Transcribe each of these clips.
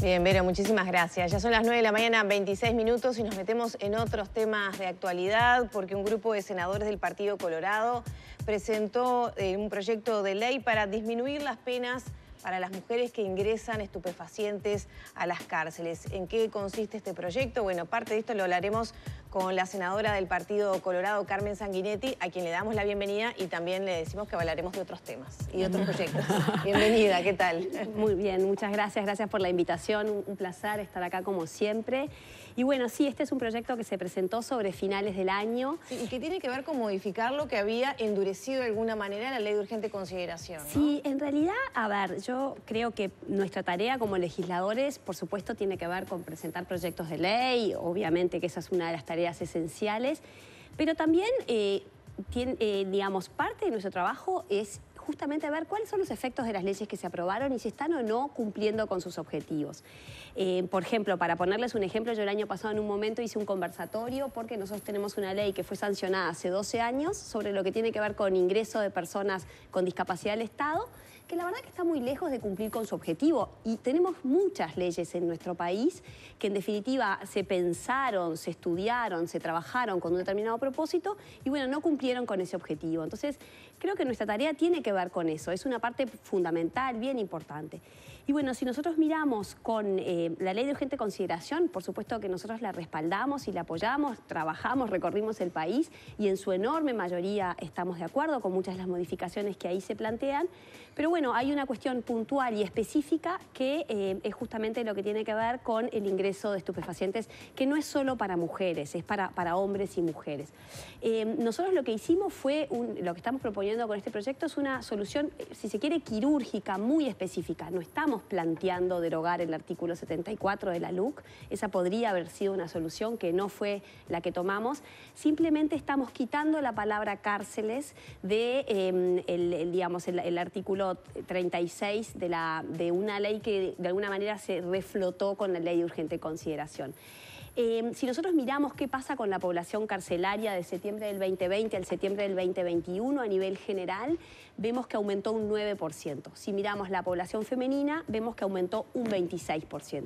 Bien, Vero, muchísimas gracias. Ya son las 9 de la mañana, 26 minutos, y nos metemos en otros temas de actualidad, porque un grupo de senadores del Partido Colorado presentó eh, un proyecto de ley para disminuir las penas para las mujeres que ingresan estupefacientes a las cárceles. ¿En qué consiste este proyecto? Bueno, parte de esto lo hablaremos con la senadora del Partido Colorado, Carmen Sanguinetti, a quien le damos la bienvenida y también le decimos que hablaremos de otros temas y de otros proyectos. bienvenida, ¿qué tal? Muy bien, muchas gracias, gracias por la invitación, un placer estar acá como siempre. Y bueno, sí, este es un proyecto que se presentó sobre finales del año. y que tiene que ver con modificar lo que había endurecido de alguna manera la ley de urgente consideración. Sí, en realidad, a ver, yo creo que nuestra tarea como legisladores, por supuesto, tiene que ver con presentar proyectos de ley, obviamente que esa es una de las tareas esenciales, pero también, eh, tiene, eh, digamos, parte de nuestro trabajo es justamente ver cuáles son los efectos de las leyes que se aprobaron y si están o no cumpliendo con sus objetivos. Eh, por ejemplo, para ponerles un ejemplo, yo el año pasado en un momento hice un conversatorio porque nosotros tenemos una ley que fue sancionada hace 12 años sobre lo que tiene que ver con ingreso de personas con discapacidad al Estado que la verdad que está muy lejos de cumplir con su objetivo. Y tenemos muchas leyes en nuestro país que en definitiva se pensaron, se estudiaron, se trabajaron con un determinado propósito y bueno, no cumplieron con ese objetivo. Entonces, creo que nuestra tarea tiene que ver con eso. Es una parte fundamental, bien importante. Y bueno, si nosotros miramos con eh, la ley de urgente consideración, por supuesto que nosotros la respaldamos y la apoyamos, trabajamos, recorrimos el país y en su enorme mayoría estamos de acuerdo con muchas de las modificaciones que ahí se plantean. Pero bueno, bueno, hay una cuestión puntual y específica que eh, es justamente lo que tiene que ver con el ingreso de estupefacientes, que no es solo para mujeres, es para, para hombres y mujeres. Eh, nosotros lo que hicimos fue, un, lo que estamos proponiendo con este proyecto es una solución, si se quiere, quirúrgica, muy específica. No estamos planteando derogar el artículo 74 de la LUC, esa podría haber sido una solución que no fue la que tomamos. Simplemente estamos quitando la palabra cárceles de, em, el, digamos, artículo 36 de, la, de una ley que de alguna manera se reflotó con la ley de urgente consideración. Eh, si nosotros miramos qué pasa con la población carcelaria de septiembre del 2020 al septiembre del 2021 a nivel general, vemos que aumentó un 9%. Si miramos la población femenina, vemos que aumentó un 26%.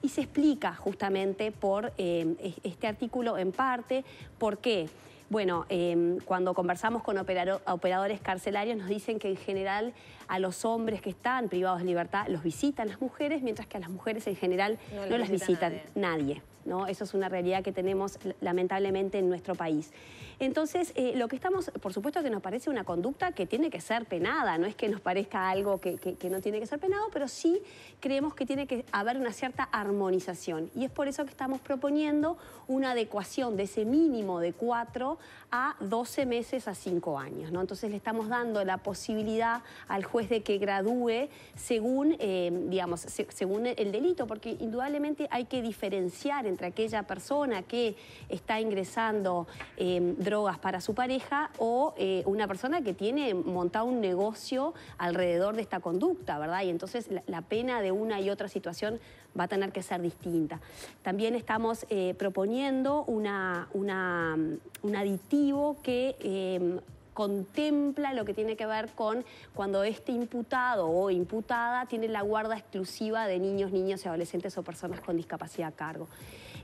Y se explica justamente por eh, este artículo en parte por qué. Bueno, eh, cuando conversamos con operadores carcelarios nos dicen que en general a los hombres que están privados de libertad los visitan las mujeres, mientras que a las mujeres en general no, las visitan nadie. ¿no? Eso es una realidad que tenemos lamentablemente en nuestro país. Entonces, eh, lo que estamos, por supuesto que nos parece una conducta que tiene que ser penada, no es que nos parezca algo que, no tiene que ser penado, pero sí creemos que tiene que haber una cierta armonización. Y es por eso que estamos proponiendo una adecuación de ese mínimo de cuatro a doce meses a cinco años. ¿no? Entonces, le estamos dando la posibilidad al juez ...después de que gradúe según, eh, digamos, según el delito, porque indudablemente hay que diferenciar entre aquella persona que está ingresando eh, drogas para su pareja o eh, una persona que tiene montado un negocio alrededor de esta conducta, ¿verdad? Y entonces la, pena de una y otra situación va a tener que ser distinta. También estamos proponiendo un aditivo que contempla lo que tiene que ver con cuando este imputado o imputada tiene la guarda exclusiva de niños, niños y adolescentes o personas con discapacidad a cargo.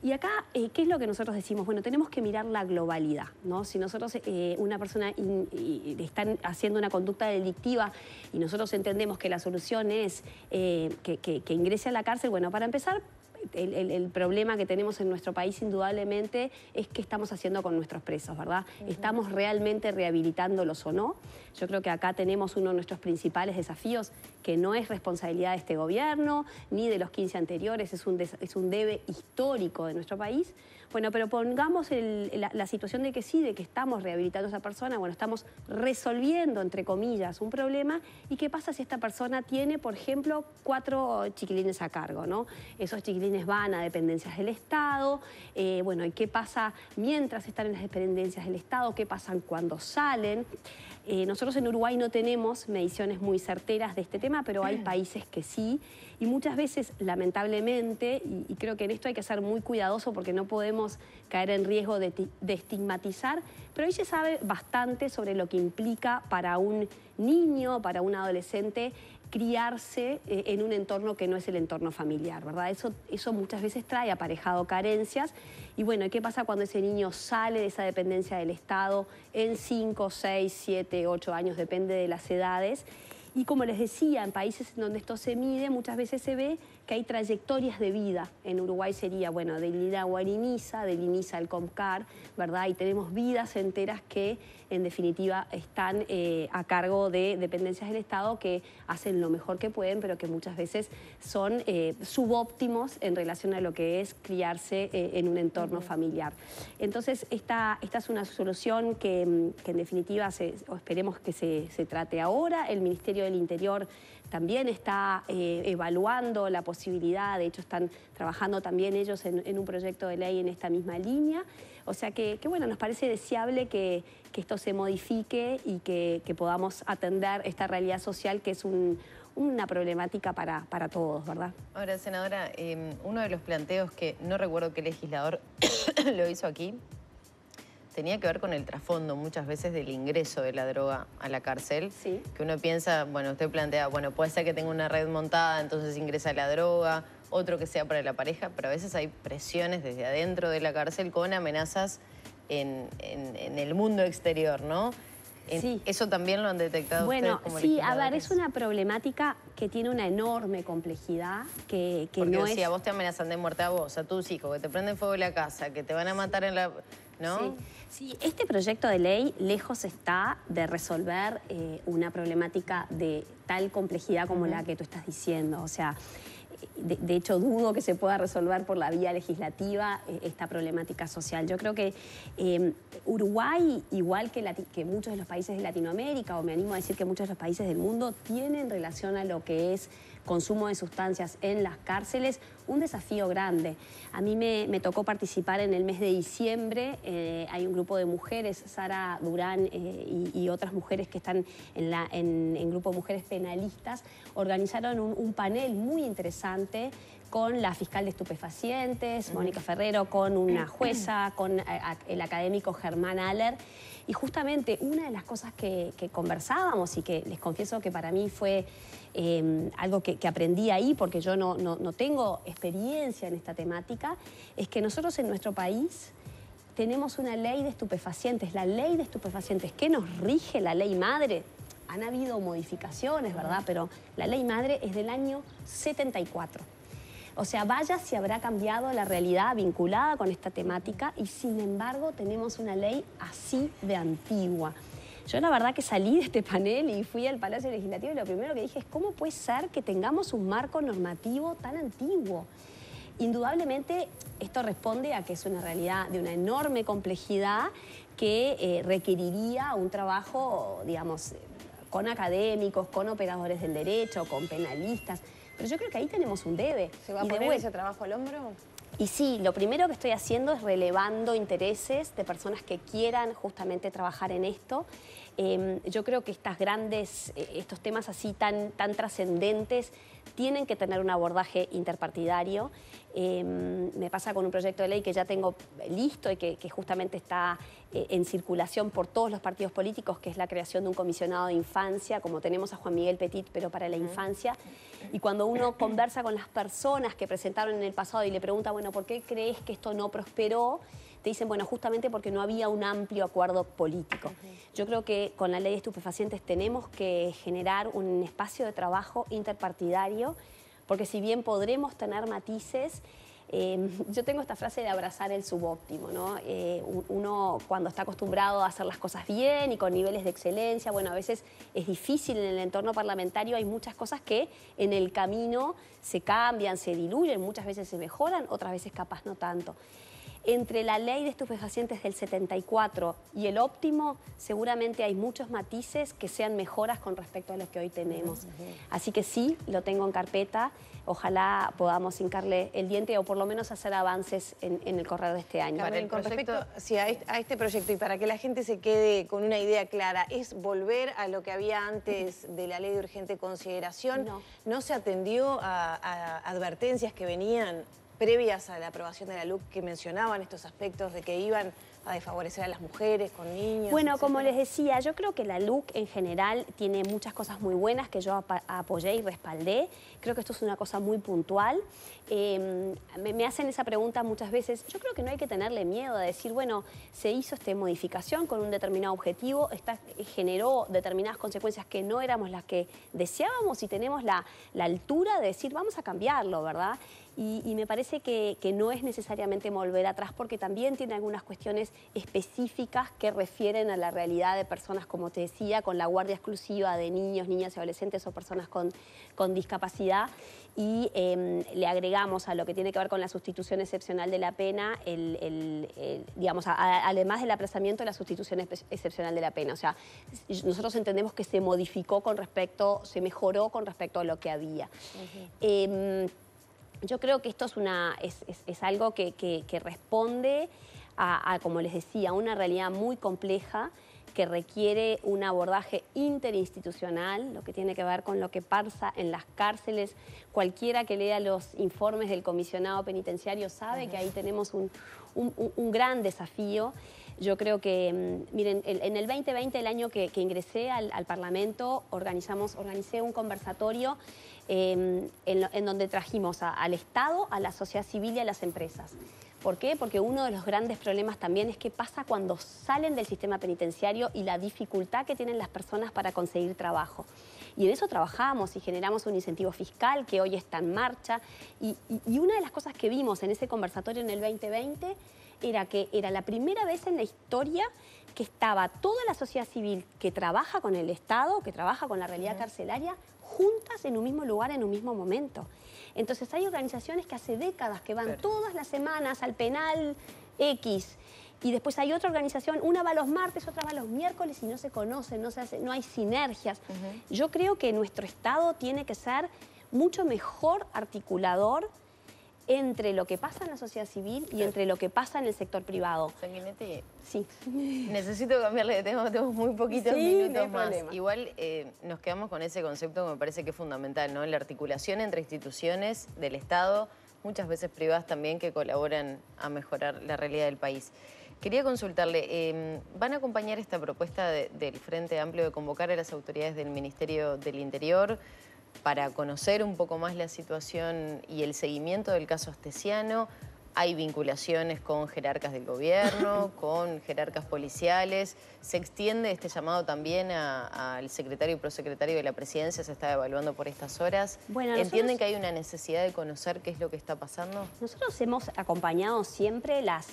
Y acá, eh, ¿qué es lo que nosotros decimos? Bueno, tenemos que mirar la globalidad, ¿no? Si nosotros, eh, una persona eh, está haciendo una conducta delictiva y nosotros entendemos que la solución es que, que ingrese a la cárcel, bueno, para empezar, el, problema que tenemos en nuestro país indudablemente es qué estamos haciendo con nuestros presos, ¿verdad? ¿Estamos realmente rehabilitándolos o no? Yo creo que acá tenemos uno de nuestros principales desafíos que no es responsabilidad de este gobierno ni de los 15 anteriores, es un, es un debe histórico de nuestro país. Bueno, pero pongamos la, situación de que sí, de que estamos rehabilitando a esa persona, bueno, estamos resolviendo, entre comillas, un problema. ¿Y qué pasa si esta persona tiene, por ejemplo, cuatro chiquilines a cargo? ¿no? Esos chiquilines van a dependencias del Estado. Eh, bueno, ¿y qué pasa mientras están en las dependencias del Estado? ¿Qué pasan cuando salen? Eh, nosotros en Uruguay no tenemos mediciones muy certeras de este tema, pero hay países que sí. Y muchas veces, lamentablemente, y, creo que en esto hay que ser muy cuidadoso porque no podemos caer en riesgo de, de estigmatizar, pero hoy se sabe bastante sobre lo que implica para un niño, para un adolescente, criarse eh, en un entorno que no es el entorno familiar, ¿verdad? Eso, eso muchas veces trae aparejado carencias. Y bueno, ¿qué pasa cuando ese niño sale de esa dependencia del Estado en 5, 6, 7, 8 años, depende de las edades? Y como les decía, en países en donde esto se mide, muchas veces se ve que hay trayectorias de vida. En Uruguay sería, bueno, del INA a Guariniza, del INISA al COMCAR, ¿verdad? Y tenemos vidas enteras que en definitiva están eh, a cargo de dependencias del Estado que hacen lo mejor que pueden, pero que muchas veces son eh, subóptimos en relación a lo que es criarse eh, en un entorno familiar. Entonces, esta, esta es una solución que, mm, en definitiva esperemos que se, trate ahora. El Ministerio del Interior también está evaluando la posibilidad, de hecho están trabajando también ellos en, un proyecto de ley en esta misma línea. O sea que, bueno, nos parece deseable que, esto se modifique y que, podamos atender esta realidad social que es una problemática para, para, todos, ¿verdad? Ahora, senadora, em, uno de los planteos que no recuerdo qué legislador lo hizo aquí, tenía que ver con el trasfondo muchas veces del ingreso de la droga a la cárcel. Que uno piensa, bueno, usted plantea, bueno, puede ser que tenga una red montada, entonces ingresa la droga, otro que sea para la pareja, pero a veces hay presiones desde adentro de la cárcel con amenazas en, el mundo exterior, ¿no? Sí. ¿Eso también lo han detectado ustedes como sí, a ver, es una problemática que tiene una enorme complejidad que, que Porque no a vos te amenazan de muerte a vos, a tus hijos, que te prenden fuego en la casa, que te van a matar en la... ¿No? Sí. este proyecto de ley lejos está de resolver eh, una problemática de tal complejidad como la que tú estás diciendo. O sea, de, de, hecho, dudo que se pueda resolver por la vía legislativa eh, esta problemática social. Yo creo que em, Uruguay, igual que, que, muchos de los países de Latinoamérica, o me animo a decir que muchos de los países del mundo, tienen relación a lo que es consumo de sustancias en las cárceles, un desafío grande. A mí me, tocó participar en el mes de diciembre, eh, hay un grupo de mujeres, Sara Durán eh, y, otras mujeres que están en, el grupo mujeres penalistas, organizaron un, un panel muy interesante con la fiscal de estupefacientes, Mónica Ferrero, con una jueza, con eh, el académico Germán Aller. Y justamente una de las cosas que, conversábamos y que les confieso que para mí fue em, algo que, aprendí ahí, porque yo no, no tengo experiencia en esta temática, es que nosotros en nuestro país tenemos una ley de estupefacientes, la ley de estupefacientes que nos rige la ley madre han habido modificaciones, ¿verdad? Pero la ley madre es del año 74. O sea, vaya si habrá cambiado la realidad vinculada con esta temática y sin embargo tenemos una ley así de antigua. Yo la verdad que salí de este panel y fui al Palacio Legislativo y lo primero que dije es cómo puede ser que tengamos un marco normativo tan antiguo. Indudablemente esto responde a que es una realidad de una enorme complejidad que eh, requeriría un trabajo, digamos, eh, con académicos, con operadores del derecho, con penalistas. Pero yo creo que ahí tenemos un debe. ¿Se va a poner ese trabajo al hombro? Y sí, lo primero que estoy haciendo es relevando intereses de personas que quieran justamente trabajar en esto Em, yo creo que estas grandes, eh, estos temas así tan, tan trascendentes tienen que tener un abordaje interpartidario. Em, me pasa con un proyecto de ley que ya tengo eh, listo y que, justamente está eh, en circulación por todos los partidos políticos, que es la creación de un comisionado de infancia, como tenemos a Juan Miguel Petit, pero para la infancia. Y cuando uno conversa con las personas que presentaron en el pasado y le pregunta, bueno, ¿por qué crees que esto no prosperó? te dicen, bueno, justamente porque no había un amplio acuerdo político. Yo creo que con la ley de estupefacientes tenemos que generar un espacio de trabajo interpartidario, porque si bien podremos tener matices, em, yo tengo esta frase de abrazar el subóptimo, ¿no? Eh, uno cuando está acostumbrado a hacer las cosas bien y con niveles de excelencia, bueno, a veces es difícil en el entorno parlamentario, hay muchas cosas que en el camino se cambian, se diluyen, muchas veces se mejoran, otras veces capaz no tanto. Entre la ley de estupefacientes del 74 y el óptimo, seguramente hay muchos matices que sean mejoras con respecto a los que hoy tenemos. Así que sí, lo tengo en carpeta. Ojalá podamos hincarle el diente o por lo menos hacer avances en, el correr de este año. con respecto este, a, este, proyecto y para que la gente se quede con una idea clara, es volver a lo que había antes de la ley de urgente consideración. No, se atendió a advertencias que venían previas a la aprobación de la LUC que mencionaban estos aspectos de que iban a desfavorecer a las mujeres, con niños? Bueno, como les decía, yo creo que la LUC en general tiene muchas cosas muy buenas que yo apoyé y respaldé. Creo que esto es una cosa muy puntual. Em, me, hacen esa pregunta muchas veces. Yo creo que no hay que tenerle miedo a decir, bueno, se hizo esta modificación con un determinado objetivo, esta, eh, generó determinadas consecuencias que no éramos las que deseábamos y tenemos la, la altura de decir, vamos a cambiarlo, ¿verdad? y, me parece que, no es necesariamente volver atrás porque también tiene algunas cuestiones específicas que refieren a la realidad de personas, como te decía, con la guardia exclusiva de niños, niñas y adolescentes o personas con, discapacidad y em, le agregamos a lo que tiene que ver con la sustitución excepcional de la pena, el, digamos, además del aplazamiento, la sustitución excepcional de la pena. O sea, nosotros entendemos que se modificó con respecto, se mejoró con respecto a lo que había. Yo creo que esto es, una, es, es, algo que, responde a, como les decía, una realidad muy compleja que requiere un abordaje interinstitucional, lo que tiene que ver con lo que pasa en las cárceles. Cualquiera que lea los informes del comisionado penitenciario sabe que ahí tenemos un, un gran desafío. Yo creo que, mm, miren, en el 2020, el año que, ingresé al, Parlamento, organizamos, un conversatorio em, en, donde trajimos al Estado, a la sociedad civil y a las empresas. ¿Por qué? Porque uno de los grandes problemas también es qué pasa cuando salen del sistema penitenciario y la dificultad que tienen las personas para conseguir trabajo. Y en eso trabajamos y generamos un incentivo fiscal que hoy está en marcha. Y, y una de las cosas que vimos en ese conversatorio en el 2020 era que era la primera vez en la historia que estaba toda la sociedad civil que trabaja con el Estado, que trabaja con la realidad carcelaria, juntas en un mismo lugar, en un mismo momento. Entonces hay organizaciones que hace décadas que van todas las semanas al penal X y después hay otra organización, una va los martes, otra va los miércoles y no se conocen, no, se no hay sinergias. Yo creo que nuestro Estado tiene que ser mucho mejor articulador entre lo que pasa en la sociedad civil y entre lo que pasa en el sector privado. Sanguinetti. Sí. Necesito cambiarle de tema, tenemos muy poquitos minutos más. Igual eh, nos quedamos con ese concepto que me parece que es fundamental, ¿no? La articulación entre instituciones del Estado, muchas veces privadas también, que colaboran a mejorar la realidad del país. Quería consultarle, em, ¿van a acompañar esta propuesta del Frente Amplio de convocar a las autoridades del Ministerio del Interior? para conocer un poco más la situación y el seguimiento del caso Astesiano, hay vinculaciones con jerarcas del gobierno, con jerarcas policiales. ¿Se extiende este llamado también al secretario y prosecretario de la presidencia? ¿Se está evaluando por estas horas? ¿Entienden que hay una necesidad de conocer qué es lo que está pasando? Nosotros hemos acompañado siempre las,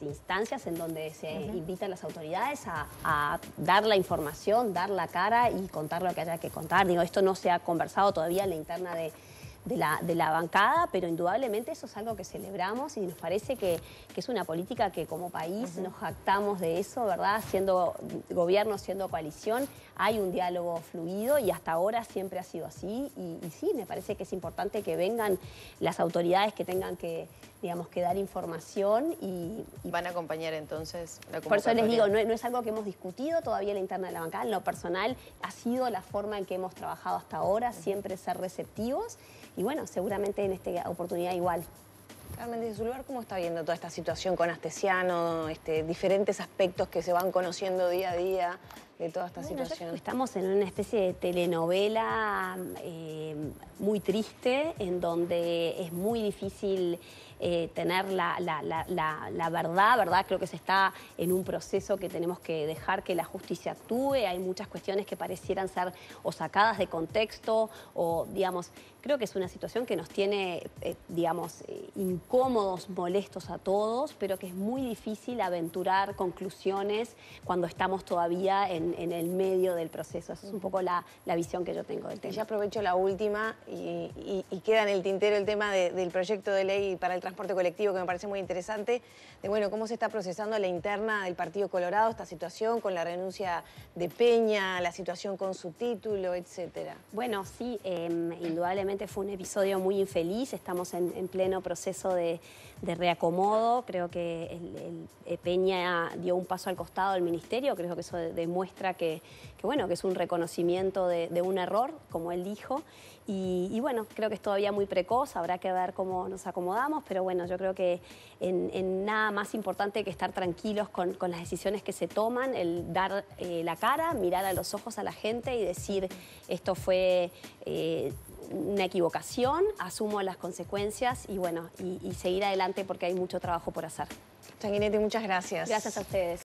instancias en donde se invitan las autoridades a, a, dar la información, dar la cara y contar lo que haya que contar. Digo, esto no se ha conversado todavía en la interna de de la, bancada, pero indudablemente eso es algo que celebramos y nos parece que, es una política que como país nos jactamos de eso, ¿verdad? Siendo gobierno, siendo coalición, hay un diálogo fluido y hasta ahora siempre ha sido así y, sí, me parece que es importante que vengan las autoridades que tengan que digamos, que dar información y, y... ¿Van a acompañar entonces la Por eso les digo, no, no, es algo que hemos discutido todavía en la interna de la bancada, en lo personal ha sido la forma en que hemos trabajado hasta ahora, siempre ser receptivos y bueno, seguramente en esta oportunidad igual. Carmen, desde su lugar, ¿cómo está viendo toda esta situación con Astesiano, este, diferentes aspectos que se van conociendo día a día de toda esta situación? Estamos en una especie de telenovela eh, muy triste, en donde es muy difícil eh, tener la, verdad, ¿verdad? Creo que se está en un proceso que tenemos que dejar que la justicia actúe. Hay muchas cuestiones que parecieran ser o sacadas de contexto o, digamos, creo que es una situación que nos tiene, eh, digamos, incómodos, molestos a todos, pero que es muy difícil aventurar conclusiones cuando estamos todavía en en, el medio del proceso. Esa es un poco la, visión que yo tengo del tema. ya aprovecho la última y, queda en el tintero el tema del proyecto de ley para el transporte colectivo que me parece muy interesante, de bueno, cómo se está procesando la interna del Partido Colorado esta situación con la renuncia de Peña, la situación con su título, etcétera. Bueno, sí, em, indudablemente fue un episodio muy infeliz, estamos en pleno proceso de, de reacomodo. Creo que el, eh, Peña dio un paso al costado del ministerio. Creo que eso demuestra que, bueno, que es un reconocimiento de, un error, como él dijo. Y, bueno, creo que es todavía muy precoz. Habrá que ver cómo nos acomodamos. Pero bueno, yo creo que en, nada más importante que estar tranquilos con, las decisiones que se toman, el dar eh, la cara, mirar a los ojos a la gente y decir esto fue. Eh, una equivocación, asumo las consecuencias y bueno, y, seguir adelante porque hay mucho trabajo por hacer. Sanguinetti, muchas gracias. Gracias a ustedes.